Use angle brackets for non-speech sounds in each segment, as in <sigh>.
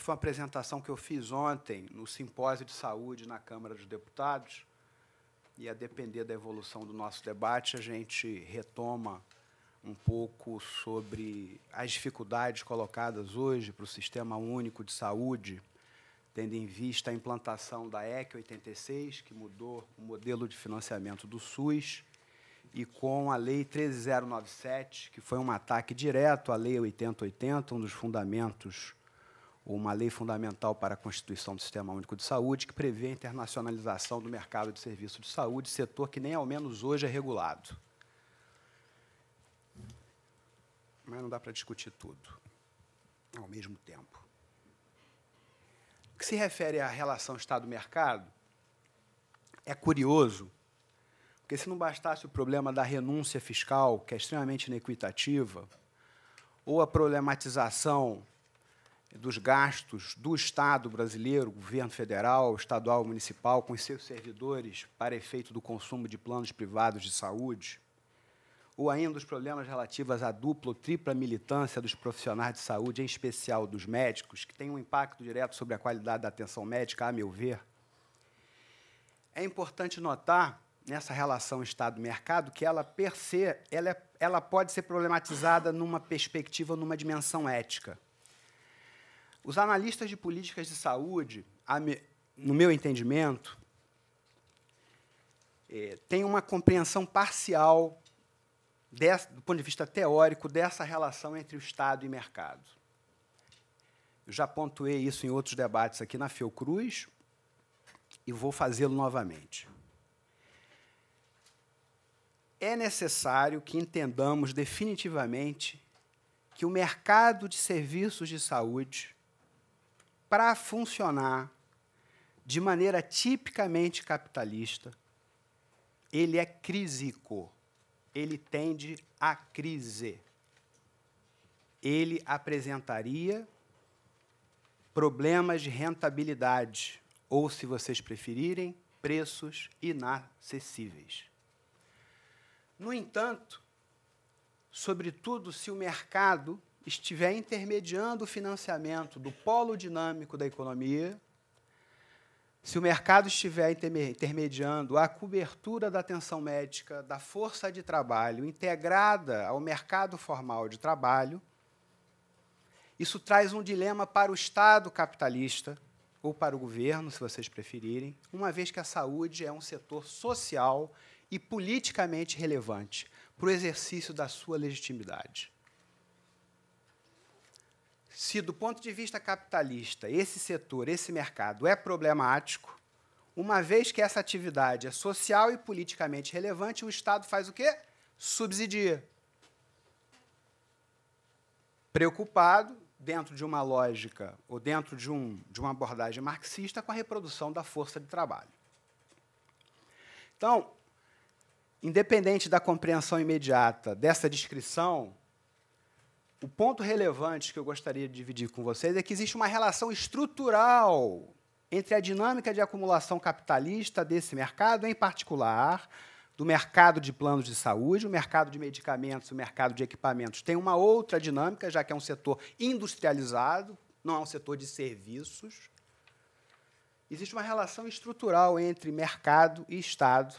foi uma apresentação que eu fiz ontem no simpósio de saúde na Câmara dos Deputados. E a depender da evolução do nosso debate, a gente retoma um pouco sobre as dificuldades colocadas hoje para o Sistema Único de Saúde, tendo em vista a implantação da EC 86, que mudou o modelo de financiamento do SUS, e com a Lei 13097, que foi um ataque direto à Lei 8080, um dos fundamentos uma lei fundamental para a constituição do Sistema Único de Saúde, que prevê a internacionalização do mercado de serviço de saúde, setor que nem ao menos hoje é regulado. Mas não dá para discutir tudo ao mesmo tempo. O que se refere à relação Estado-mercado, é curioso, porque se não bastasse o problema da renúncia fiscal, que é extremamente inequitativa, ou a problematização dos gastos do Estado brasileiro, governo federal, estadual, municipal, com seus servidores para efeito do consumo de planos privados de saúde, ou ainda os problemas relativos à dupla ou tripla militância dos profissionais de saúde, em especial dos médicos, que tem um impacto direto sobre a qualidade da atenção médica, a meu ver, é importante notar nessa relação Estado-mercado que ela per se ela, é, ela pode ser problematizada numa perspectiva, numa dimensão ética. Os analistas de políticas de saúde, no meu entendimento, é, têm uma compreensão parcial, dessa, do ponto de vista teórico, dessa relação entre o Estado e mercado. Eu já pontuei isso em outros debates aqui na Fiocruz e vou fazê-lo novamente. É necessário que entendamos definitivamente que o mercado de serviços de saúde para funcionar de maneira tipicamente capitalista, ele é crisico. Ele tende à crise. Ele apresentaria problemas de rentabilidade, ou, se vocês preferirem, preços inacessíveis. No entanto, sobretudo se o mercado estiver intermediando o financiamento do polo dinâmico da economia, se o mercado estiver intermediando a cobertura da atenção médica da força de trabalho integrada ao mercado formal de trabalho, isso traz um dilema para o Estado capitalista ou para o governo, se vocês preferirem, uma vez que a saúde é um setor social e politicamente relevante para o exercício da sua legitimidade. Se, do ponto de vista capitalista, esse setor, esse mercado é problemático, uma vez que essa atividade é social e politicamente relevante, o Estado faz o quê? Subsidia. Preocupado, dentro de uma lógica ou dentro de, um, de uma abordagem marxista, com a reprodução da força de trabalho. Então, independente da compreensão imediata dessa descrição, o ponto relevante que eu gostaria de dividir com vocês é que existe uma relação estrutural entre a dinâmica de acumulação capitalista desse mercado, em particular, do mercado de planos de saúde, o mercado de medicamentos, o mercado de equipamentos tem uma outra dinâmica, já que é um setor industrializado, não é um setor de serviços. Existe uma relação estrutural entre mercado e Estado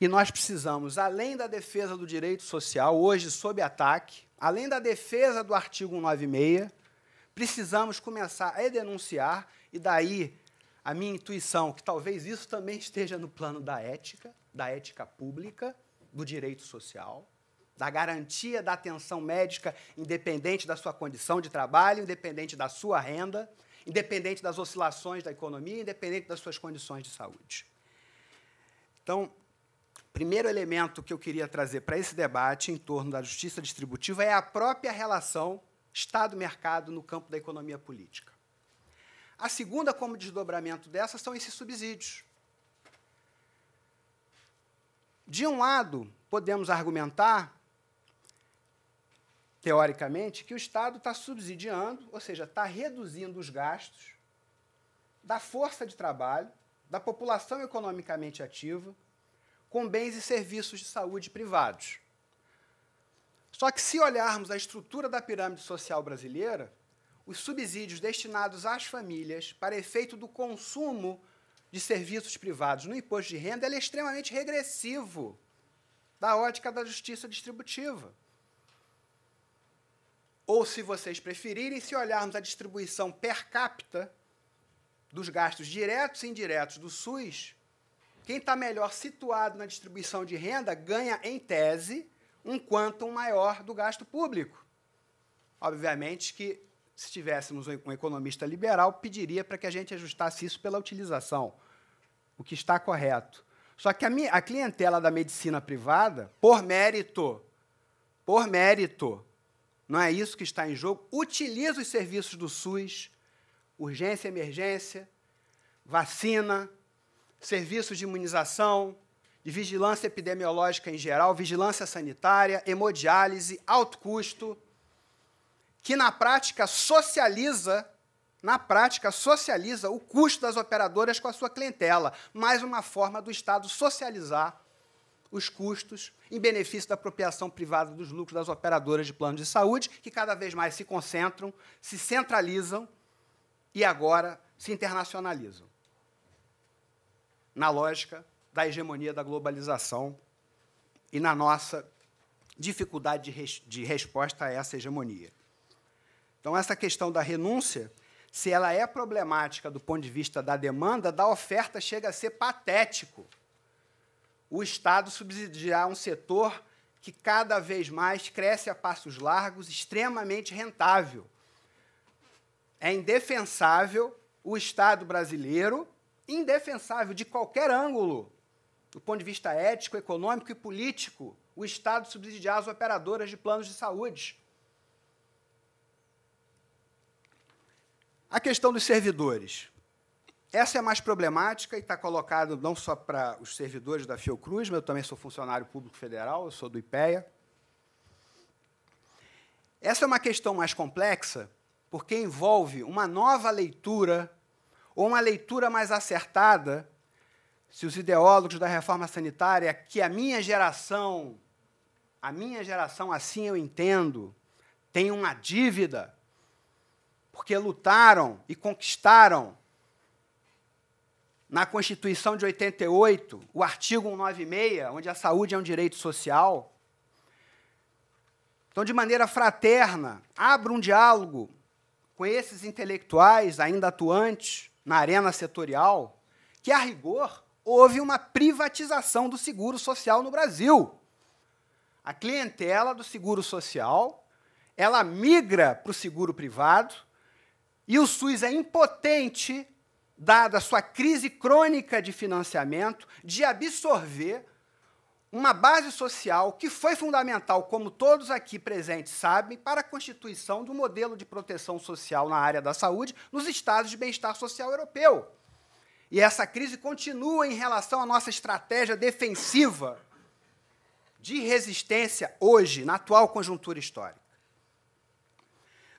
e nós precisamos, além da defesa do direito social, hoje sob ataque, além da defesa do artigo 196, precisamos começar a denunciar, e daí a minha intuição, que talvez isso também <laughs> esteja no plano da ética, da ética pública, do direito social, da garantia da atenção médica, independente da sua condição de trabalho, independente da sua renda, independente das oscilações da economia, independente das suas condições de saúde. Então, primeiro elemento que eu queria trazer para esse debate em torno da justiça distributiva é a própria relação Estado-mercado no campo da economia política. A segunda, como desdobramento dessa, são esses subsídios. De um lado, podemos argumentar, teoricamente, que o Estado está subsidiando, ou seja, está reduzindo os gastos da força de trabalho, da população economicamente ativa, com bens e serviços de saúde privados. Só que, se olharmos a estrutura da pirâmide social brasileira, os subsídios destinados às famílias para efeito do consumo de serviços privados no imposto de renda é extremamente regressivo da ótica da justiça distributiva. Ou, se vocês preferirem, se olharmos a distribuição per capita dos gastos diretos e indiretos do SUS, quem está melhor situado na distribuição de renda ganha, em tese, um quantum maior do gasto público. Obviamente que, se tivéssemos um economista liberal, pediria para que a gente ajustasse isso pela utilização, o que está correto. Só que a, minha, a clientela da medicina privada, por mérito, por mérito, não é isso que está em jogo, utiliza os serviços do SUS, urgência, emergência, vacina, serviços de imunização, de vigilância epidemiológica em geral, vigilância sanitária, hemodiálise, alto custo, que na prática socializa, na prática socializa o custo das operadoras com a sua clientela, mais uma forma do Estado socializar os custos em benefício da apropriação privada dos lucros das operadoras de plano de saúde, que cada vez mais se concentram, se centralizam e agora se internacionalizam na lógica da hegemonia da globalização e na nossa dificuldade de, res de resposta a essa hegemonia. Então, essa questão da renúncia, se ela é problemática do ponto de vista da demanda, da oferta chega a ser patético. O Estado subsidiar um setor que cada vez mais cresce a passos largos, extremamente rentável. É indefensável o Estado brasileiro indefensável de qualquer ângulo, do ponto de vista ético, econômico e político, o Estado subsidiar as operadoras de planos de saúde. A questão dos servidores. Essa é mais problemática e está colocada não só para os servidores da Fiocruz, mas eu também sou funcionário público federal, eu sou do IPEA. Essa é uma questão mais complexa, porque envolve uma nova leitura ou uma leitura mais acertada, se os ideólogos da reforma sanitária, que a minha geração, a minha geração, assim eu entendo, tem uma dívida, porque lutaram e conquistaram na Constituição de 88, o artigo 196, onde a saúde é um direito social. Então, de maneira fraterna, abra um diálogo com esses intelectuais ainda atuantes na arena setorial que, a rigor, houve uma privatização do seguro social no Brasil. A clientela do seguro social ela migra para o seguro privado e o SUS é impotente, dada a sua crise crônica de financiamento, de absorver uma base social que foi fundamental, como todos aqui presentes sabem, para a constituição do modelo de proteção social na área da saúde nos estados de bem-estar social europeu. E essa crise continua em relação à nossa estratégia defensiva de resistência hoje, na atual conjuntura histórica.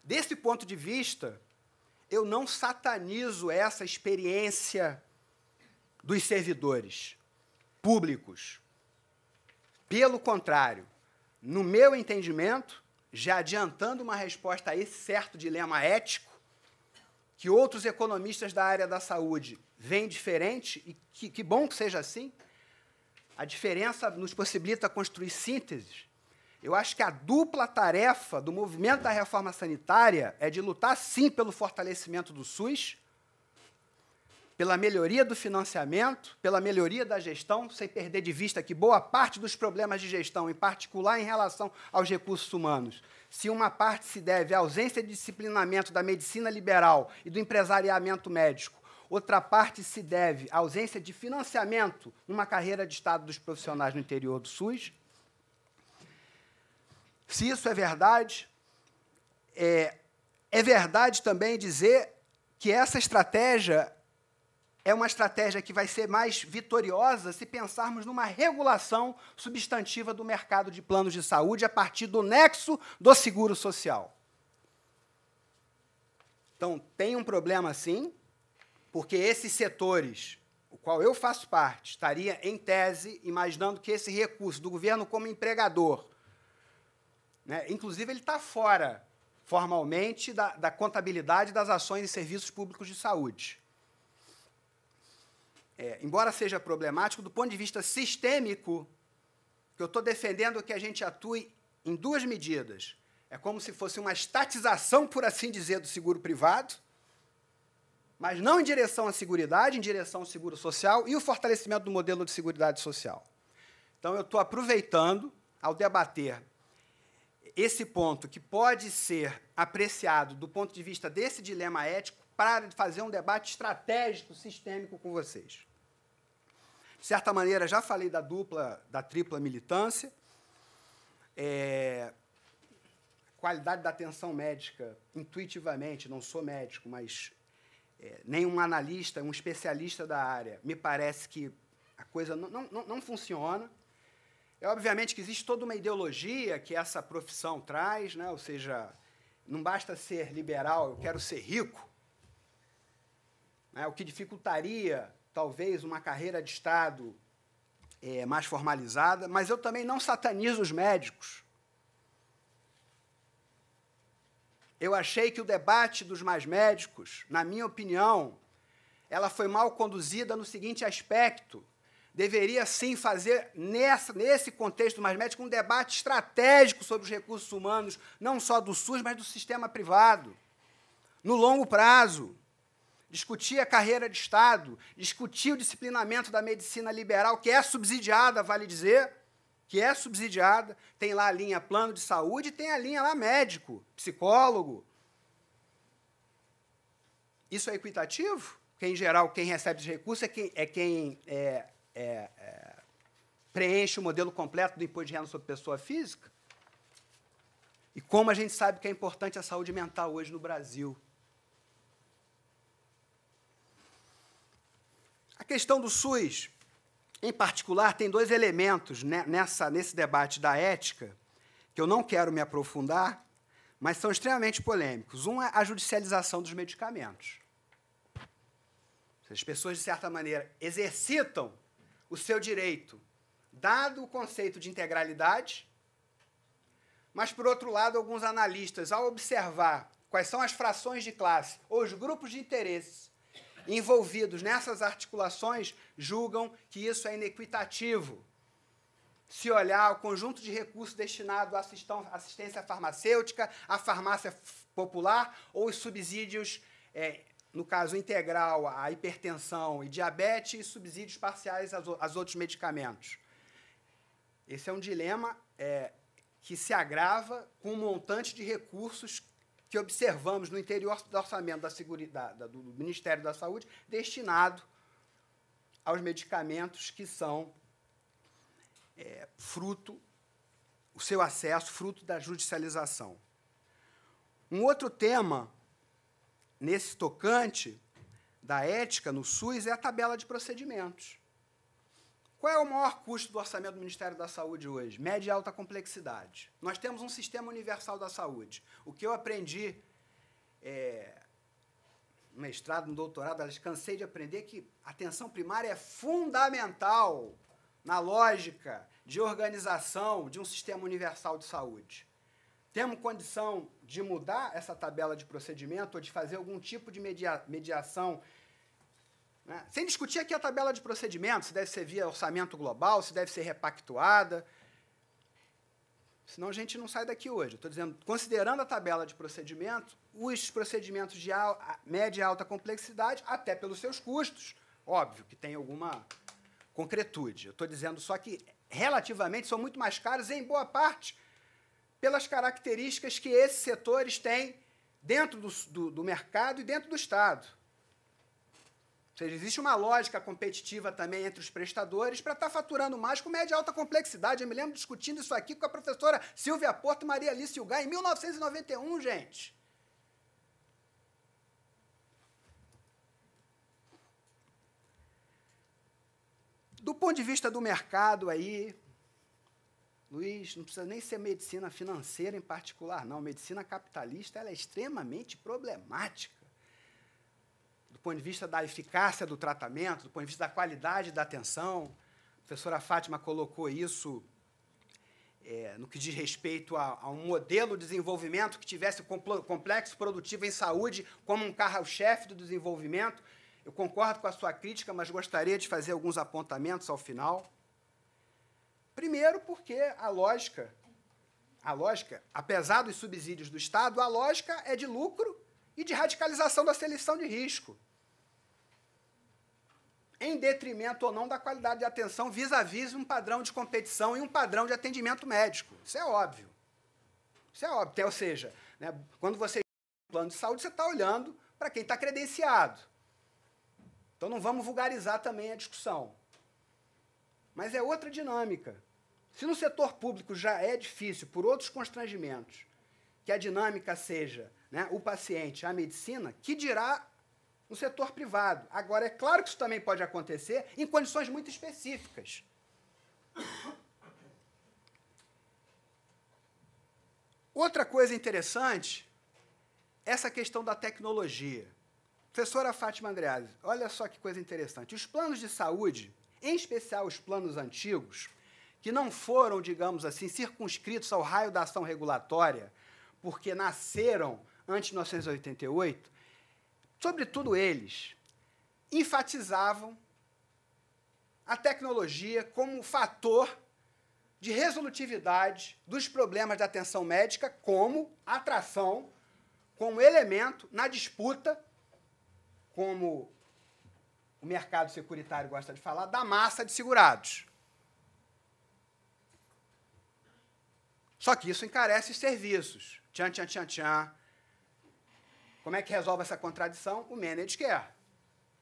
Desse ponto de vista, eu não satanizo essa experiência dos servidores públicos pelo contrário, no meu entendimento, já adiantando uma resposta a esse certo dilema ético, que outros economistas da área da saúde veem diferente, e que, que bom que seja assim, a diferença nos possibilita construir sínteses. Eu acho que a dupla tarefa do movimento da reforma sanitária é de lutar, sim, pelo fortalecimento do SUS, pela melhoria do financiamento, pela melhoria da gestão, sem perder de vista que boa parte dos problemas de gestão, em particular em relação aos recursos humanos, se uma parte se deve à ausência de disciplinamento da medicina liberal e do empresariamento médico, outra parte se deve à ausência de financiamento numa carreira de Estado dos profissionais no interior do SUS. Se isso é verdade, é, é verdade também dizer que essa estratégia é uma estratégia que vai ser mais vitoriosa se pensarmos numa regulação substantiva do mercado de planos de saúde a partir do nexo do seguro social. Então, tem um problema sim, porque esses setores, o qual eu faço parte, estaria em tese imaginando que esse recurso do governo como empregador, né, inclusive ele está fora formalmente da, da contabilidade das ações e serviços públicos de saúde é, embora seja problemático, do ponto de vista sistêmico, que eu estou defendendo que a gente atue em duas medidas. É como se fosse uma estatização, por assim dizer, do seguro privado, mas não em direção à seguridade, em direção ao seguro social e o fortalecimento do modelo de seguridade social. Então, eu estou aproveitando, ao debater esse ponto, que pode ser apreciado do ponto de vista desse dilema ético, para fazer um debate estratégico, sistêmico com vocês. De certa maneira, já falei da dupla, da tripla militância. É, qualidade da atenção médica, intuitivamente, não sou médico, mas é, nem um analista, um especialista da área, me parece que a coisa não, não, não funciona. É obviamente que existe toda uma ideologia que essa profissão traz, né? ou seja, não basta ser liberal, eu quero ser rico, né? o que dificultaria talvez uma carreira de Estado é, mais formalizada, mas eu também não satanizo os médicos. Eu achei que o debate dos mais médicos, na minha opinião, ela foi mal conduzida no seguinte aspecto. Deveria sim fazer nessa, nesse contexto mais médico um debate estratégico sobre os recursos humanos, não só do SUS, mas do sistema privado, no longo prazo discutir a carreira de Estado, discutir o disciplinamento da medicina liberal, que é subsidiada, vale dizer, que é subsidiada, tem lá a linha plano de saúde e tem a linha lá médico, psicólogo. Isso é equitativo? Porque, em geral, quem recebe os recursos é quem, é quem é, é, é, preenche o modelo completo do imposto de renda sobre pessoa física. E como a gente sabe que é importante a saúde mental hoje no Brasil, questão do SUS, em particular, tem dois elementos nessa, nesse debate da ética que eu não quero me aprofundar, mas são extremamente polêmicos. Um é a judicialização dos medicamentos. As pessoas, de certa maneira, exercitam o seu direito, dado o conceito de integralidade, mas, por outro lado, alguns analistas, ao observar quais são as frações de classe ou os grupos de interesse envolvidos nessas articulações julgam que isso é inequitativo. Se olhar o conjunto de recursos destinado à assistência farmacêutica, à farmácia popular ou os subsídios, é, no caso integral, à hipertensão e diabetes, e subsídios parciais aos, aos outros medicamentos. Esse é um dilema é, que se agrava com um montante de recursos que observamos no interior do orçamento da Seguridade, da, do Ministério da Saúde, destinado aos medicamentos que são é, fruto, o seu acesso fruto da judicialização. Um outro tema, nesse tocante da ética no SUS, é a tabela de procedimentos. Qual é o maior custo do orçamento do Ministério da Saúde hoje? Média e alta complexidade. Nós temos um sistema universal da saúde. O que eu aprendi é, no mestrado, no doutorado, elas cansei de aprender que atenção primária é fundamental na lógica de organização de um sistema universal de saúde. Temos condição de mudar essa tabela de procedimento ou de fazer algum tipo de media mediação né? Sem discutir aqui a tabela de procedimento, se deve ser via orçamento global, se deve ser repactuada. Senão a gente não sai daqui hoje. Estou dizendo, considerando a tabela de procedimento, os procedimentos de média e alta complexidade, até pelos seus custos, óbvio que tem alguma concretude. estou dizendo só que, relativamente, são muito mais caros, em boa parte, pelas características que esses setores têm dentro do, do, do mercado e dentro do Estado seja, existe uma lógica competitiva também entre os prestadores para estar tá faturando mais com média alta complexidade. Eu me lembro discutindo isso aqui com a professora Silvia Porto Maria Alice Ugar em 1991, gente. Do ponto de vista do mercado aí, Luiz, não precisa nem ser medicina financeira em particular, não. Medicina capitalista ela é extremamente problemática do ponto de vista da eficácia do tratamento, do ponto de vista da qualidade da atenção. A professora Fátima colocou isso é, no que diz respeito a, a, um modelo de desenvolvimento que tivesse o complexo produtivo em saúde como um carro-chefe do desenvolvimento. Eu concordo com a sua crítica, mas gostaria de fazer alguns apontamentos ao final. Primeiro, porque a lógica, a lógica, apesar dos subsídios do Estado, a lógica é de lucro e de radicalização da seleção de risco, em detrimento ou não da qualidade de atenção vis-à-vis -vis um padrão de competição e um padrão de atendimento médico. Isso é óbvio. Isso é óbvio. Ou seja, né, quando você no plano de saúde, você está olhando para quem está credenciado. Então não vamos vulgarizar também a discussão. Mas é outra dinâmica. Se no setor público já é difícil, por outros constrangimentos, que a dinâmica seja né, o paciente à medicina, que dirá no setor privado. Agora, é claro que isso também pode acontecer em condições muito específicas. Outra coisa interessante, essa questão da tecnologia. Professora Fátima Andreazzi, olha só que coisa interessante. Os planos de saúde, em especial os planos antigos, que não foram, digamos assim, circunscritos ao raio da ação regulatória, porque nasceram antes de 1988, sobretudo eles, enfatizavam a tecnologia como fator de resolutividade dos problemas da atenção médica como atração, como elemento na disputa, como o mercado securitário gosta de falar, da massa de segurados. Só que isso encarece os serviços. Tchan, tchan, tchan, tchan. Como é que resolve essa contradição? O managed care.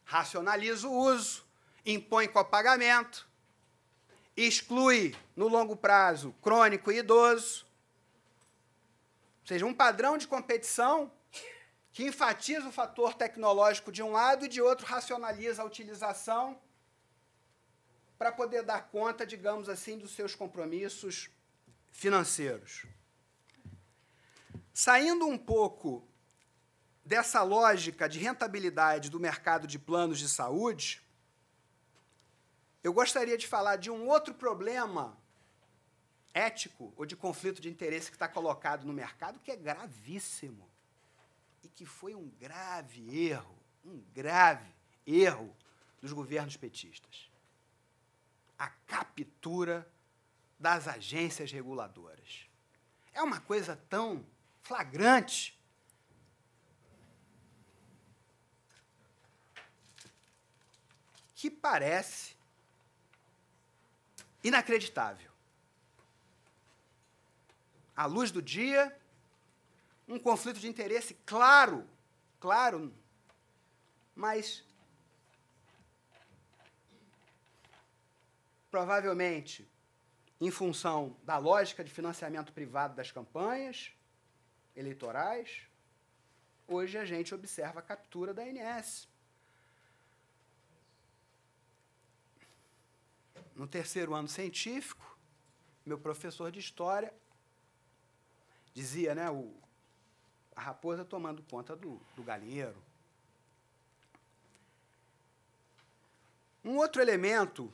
Racionaliza o uso, impõe copagamento, exclui, no longo prazo, crônico e idoso. Ou seja, um padrão de competição que enfatiza o fator tecnológico de um lado e de outro racionaliza a utilização para poder dar conta, digamos assim, dos seus compromissos financeiros. Saindo um pouco dessa lógica de rentabilidade do mercado de planos de saúde, eu gostaria de falar de um outro problema ético ou de conflito de interesse que está colocado no mercado, que é gravíssimo. E que foi um grave erro, um grave erro dos governos petistas. A captura das agências reguladoras. É uma coisa tão flagrante que parece inacreditável. À luz do dia, um conflito de interesse claro, claro, mas provavelmente em função da lógica de financiamento privado das campanhas eleitorais, hoje a gente observa a captura da ANS. no terceiro ano científico, meu professor de história dizia, né, o, a raposa tomando conta do, do galinheiro. Um outro elemento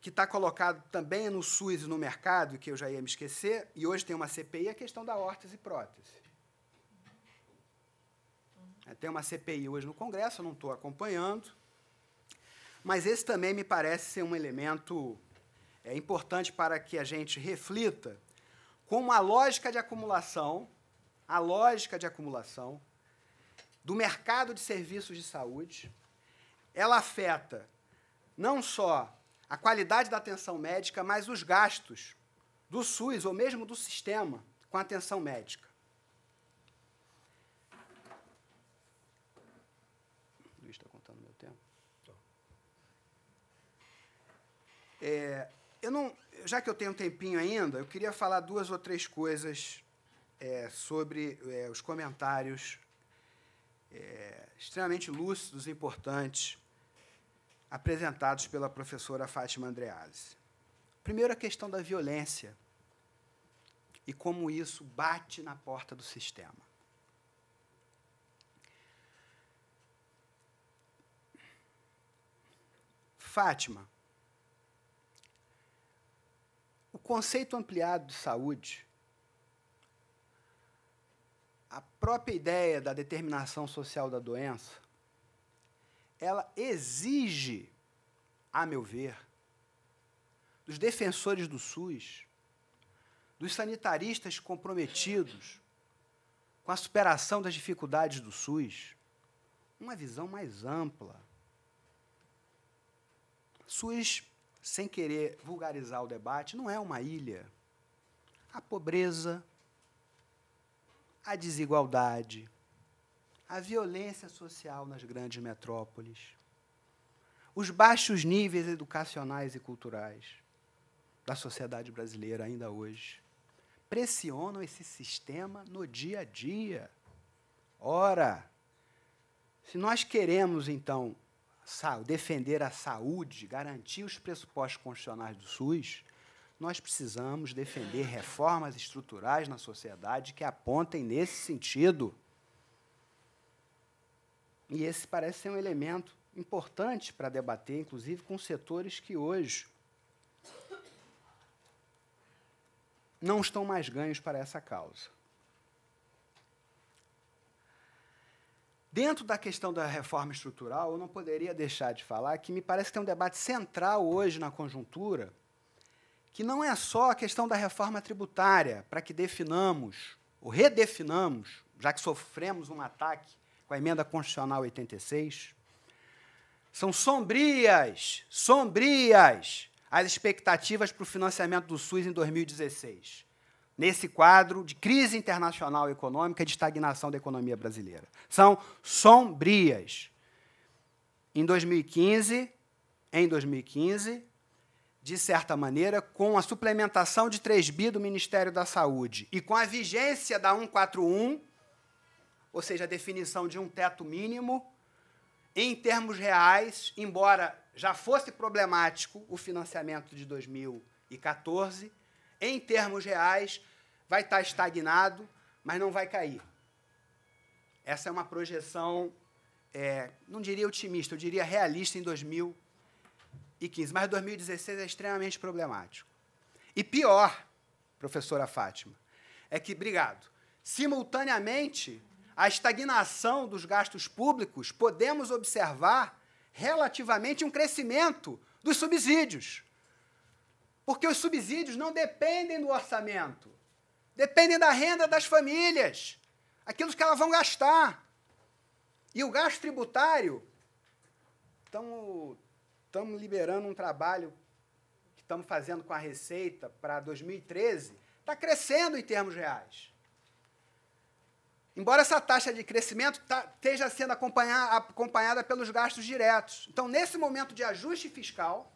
que está colocado também no SUS e no mercado, que eu já ia me esquecer, e hoje tem uma CPI, é a questão da órtese e prótese. Tem uma CPI hoje no Congresso, eu não estou acompanhando, mas esse também me parece ser um elemento é, importante para que a gente reflita como a lógica de acumulação, a lógica de acumulação do mercado de serviços de saúde, ela afeta não só a qualidade da atenção médica, mas os gastos do SUS ou mesmo do sistema com a atenção médica. É, eu não, já que eu tenho um tempinho ainda, eu queria falar duas ou três coisas é, sobre é, os comentários é, extremamente lúcidos e importantes apresentados pela professora Fátima Andreazzi. Primeiro, a questão da violência e como isso bate na porta do sistema. Fátima, conceito ampliado de saúde, a própria ideia da determinação social da doença, ela exige, a meu ver, dos defensores do SUS, dos sanitaristas comprometidos com a superação das dificuldades do SUS, uma visão mais ampla. SUS sem querer vulgarizar o debate, não é uma ilha. A pobreza, a desigualdade, a violência social nas grandes metrópoles, os baixos níveis educacionais e culturais da sociedade brasileira ainda hoje pressionam esse sistema no dia a dia. Ora, se nós queremos então defender a saúde, garantir os pressupostos constitucionais do SUS, nós precisamos defender reformas estruturais na sociedade que apontem nesse sentido. E esse parece ser um elemento importante para debater, inclusive com setores que hoje não estão mais ganhos para essa causa. Dentro da questão da reforma estrutural, eu não poderia deixar de falar que me parece que tem um debate central hoje na conjuntura, que não é só a questão da reforma tributária, para que definamos, ou redefinamos, já que sofremos um ataque com a emenda constitucional 86. São sombrias, sombrias as expectativas para o financiamento do SUS em 2016 nesse quadro de crise internacional econômica e de estagnação da economia brasileira. São sombrias. Em 2015, em 2015, de certa maneira, com a suplementação de 3B do Ministério da Saúde e com a vigência da 141, ou seja, a definição de um teto mínimo, em termos reais, embora já fosse problemático o financiamento de 2014, em termos reais, vai estar tá estagnado, mas não vai cair. Essa é uma projeção, é, não diria otimista, eu diria realista em 2015. Mas 2016 é extremamente problemático. E pior, professora Fátima, é que, obrigado, simultaneamente, a estagnação dos gastos públicos, podemos observar relativamente um crescimento dos subsídios. Porque os subsídios não dependem do orçamento, dependem da renda das famílias, aquilo que elas vão gastar. E o gasto tributário, estamos liberando um trabalho que estamos fazendo com a Receita para 2013, está crescendo em termos reais. Embora essa taxa de crescimento tá, esteja sendo acompanhada pelos gastos diretos. Então, nesse momento de ajuste fiscal,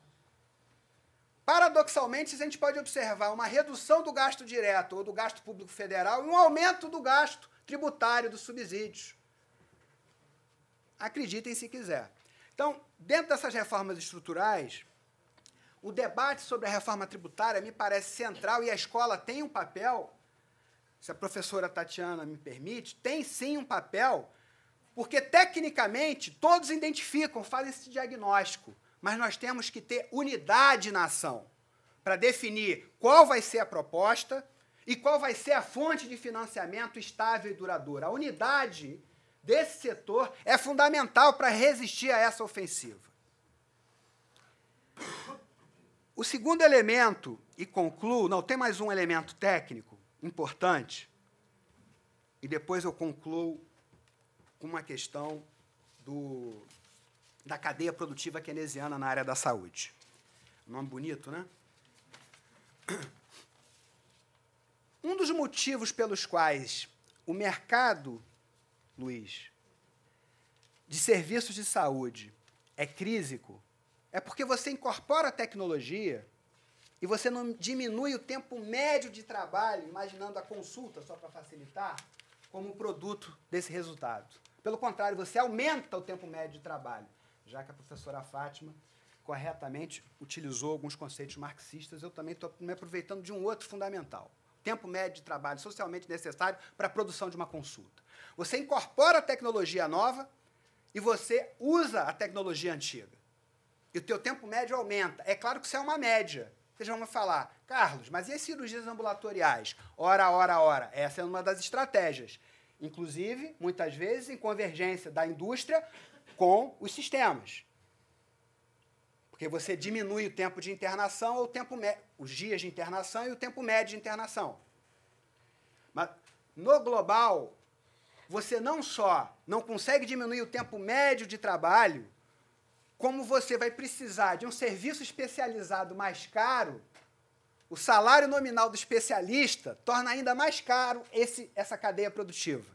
Paradoxalmente, a gente pode observar uma redução do gasto direto ou do gasto público federal e um aumento do gasto tributário dos subsídios. Acreditem se quiser. Então, dentro dessas reformas estruturais, o debate sobre a reforma tributária me parece central e a escola tem um papel, se a professora Tatiana me permite, tem sim um papel, porque tecnicamente todos identificam, fazem esse diagnóstico mas nós temos que ter unidade na ação para definir qual vai ser a proposta e qual vai ser a fonte de financiamento estável e duradoura. A unidade desse setor é fundamental para resistir a essa ofensiva. O segundo elemento, e concluo, não, tem mais um elemento técnico importante, e depois eu concluo com uma questão do, da cadeia produtiva keynesiana na área da saúde. Nome bonito, né? <clears throat> Um dos motivos pelos quais o mercado, Luiz, de serviços de saúde é crísico é porque você incorpora a tecnologia e você não diminui o tempo médio de trabalho, imaginando a consulta só para facilitar, como produto desse resultado. Pelo contrário, você aumenta o tempo médio de trabalho já que a professora Fátima corretamente utilizou alguns conceitos marxistas, eu também estou me aproveitando de um outro fundamental. Tempo médio de trabalho socialmente necessário para a produção de uma consulta. Você incorpora a tecnologia nova e você usa a tecnologia antiga. E o teu tempo médio aumenta. É claro que isso é uma média. Vocês vão me falar, Carlos, mas e as cirurgias ambulatoriais? Hora, hora, hora. Essa é uma das estratégias. Inclusive, muitas vezes, em convergência da indústria com os sistemas. Porque você diminui o tempo de internação ou o tempo os dias de internação e o tempo médio de internação. Mas no global, você não só não consegue diminuir o tempo médio de trabalho, como você vai precisar de um serviço especializado mais caro, o salário nominal do especialista torna ainda mais caro esse, essa cadeia produtiva.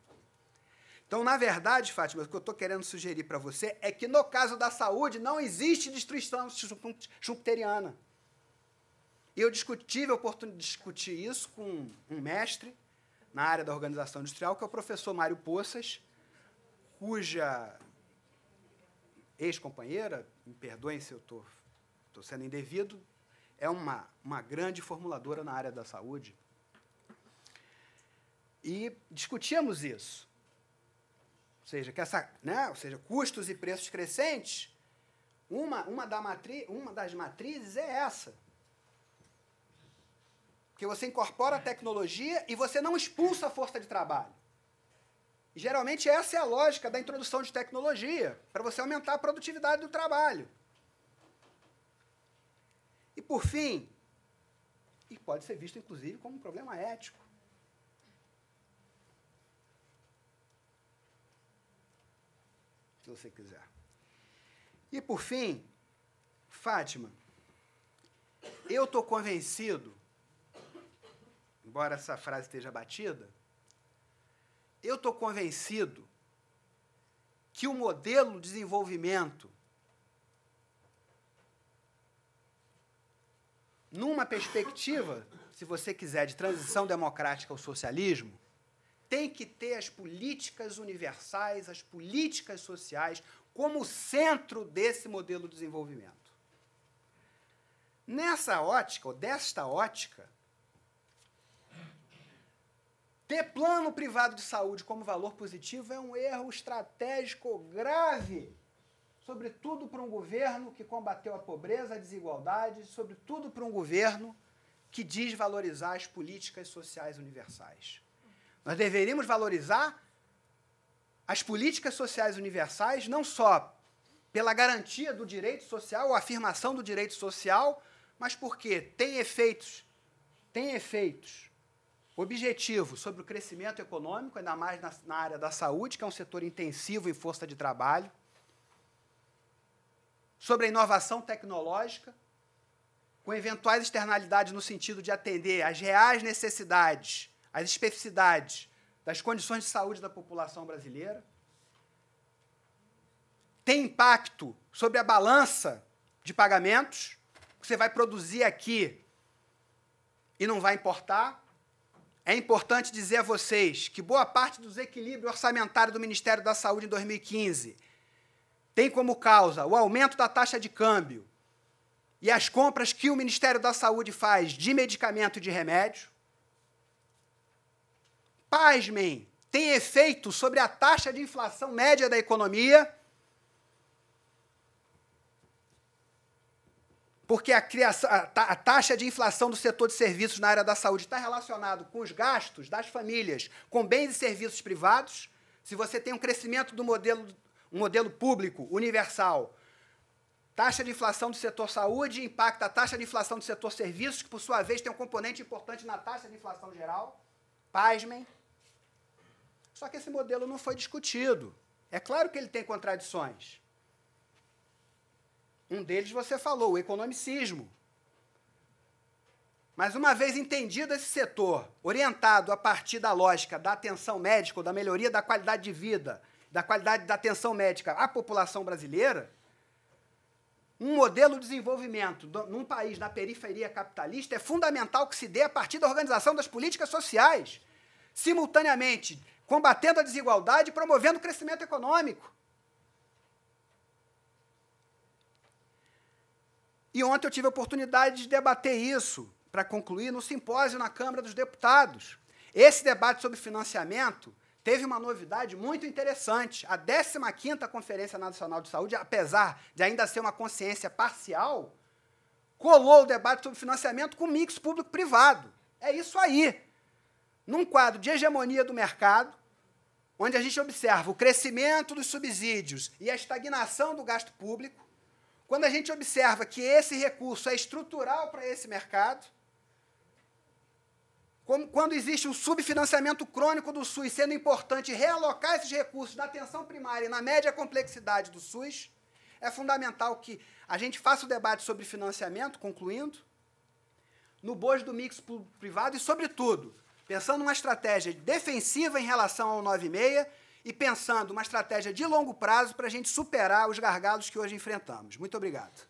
Então, na verdade, Fátima, o que eu estou querendo sugerir para você é que no caso da saúde não existe destruição chupteriana. E eu discuti, tive a oportunidade de discutir isso com um mestre na área da organização industrial, que é o professor Mário Poças, cuja ex-companheira, me perdoem se eu estou sendo indevido, é uma, uma grande formuladora na área da saúde. E discutíamos isso. Ou seja, que essa, né? Ou seja, custos e preços crescentes. Uma, uma, da matri, uma das matrizes é essa. Porque você incorpora a tecnologia e você não expulsa a força de trabalho. E, geralmente essa é a lógica da introdução de tecnologia, para você aumentar a produtividade do trabalho. E por fim, e pode ser visto inclusive como um problema ético. se você quiser. E por fim, Fátima, eu estou convencido, embora essa frase esteja batida, eu estou convencido que o modelo de desenvolvimento, numa perspectiva, se você quiser, de transição democrática ao socialismo, tem que ter as políticas universais, as políticas sociais, como centro desse modelo de desenvolvimento. Nessa ótica, ou desta ótica, ter plano privado de saúde como valor positivo é um erro estratégico grave, sobretudo para um governo que combateu a pobreza, a desigualdade, sobretudo para um governo que diz valorizar as políticas sociais universais. Nós deveríamos valorizar as políticas sociais universais não só pela garantia do direito social, ou afirmação do direito social, mas porque tem efeitos, tem efeitos objetivos sobre o crescimento econômico, ainda mais na, na área da saúde, que é um setor intensivo em força de trabalho, sobre a inovação tecnológica, com eventuais externalidades no sentido de atender às reais necessidades as especificidades das condições de saúde da população brasileira, tem impacto sobre a balança de pagamentos, que você vai produzir aqui e não vai importar. É importante dizer a vocês que boa parte do desequilíbrio orçamentário do Ministério da Saúde em 2015 tem como causa o aumento da taxa de câmbio e as compras que o Ministério da Saúde faz de medicamento e de remédio pasmem, tem efeito sobre a taxa de inflação média da economia, porque a, criação, a, taxa de inflação do setor de serviços na área da saúde está relacionada com os gastos das famílias com bens e serviços privados. Se você tem um crescimento do modelo, um modelo público universal, taxa de inflação do setor saúde impacta a taxa de inflação do setor serviços, que por sua vez tem um componente importante na taxa de inflação geral. Pasmem. Só que esse modelo não foi discutido. É claro que ele tem contradições. Um deles você falou, o economicismo. Mas uma vez entendido esse setor, orientado a partir da lógica da atenção médica, ou da melhoria da qualidade de vida, da qualidade da atenção médica à população brasileira, um modelo de desenvolvimento num país na periferia capitalista é fundamental que se dê a partir da organização das políticas sociais, simultaneamente combatendo a desigualdade e promovendo o crescimento econômico. E ontem eu tive a oportunidade de debater isso, para concluir, no simpósio na Câmara dos Deputados. Esse debate sobre financiamento teve uma novidade muito interessante. A 15ª Conferência Nacional de Saúde, apesar de ainda ser uma consciência parcial, colou o debate sobre financiamento com mix público-privado. É isso aí num quadro de hegemonia do mercado, onde a gente observa o crescimento dos subsídios e a estagnação do gasto público, quando a gente observa que esse recurso é estrutural para esse mercado, como, quando existe um subfinanciamento crônico do SUS, sendo importante realocar esses recursos na atenção primária e na média complexidade do SUS, é fundamental que a gente faça o debate sobre financiamento, concluindo, no bojo do mix público-privado e, sobretudo, pensando uma estratégia defensiva em relação ao 9,6 e pensando uma estratégia de longo prazo para a gente superar os gargalos que hoje enfrentamos. Muito obrigado.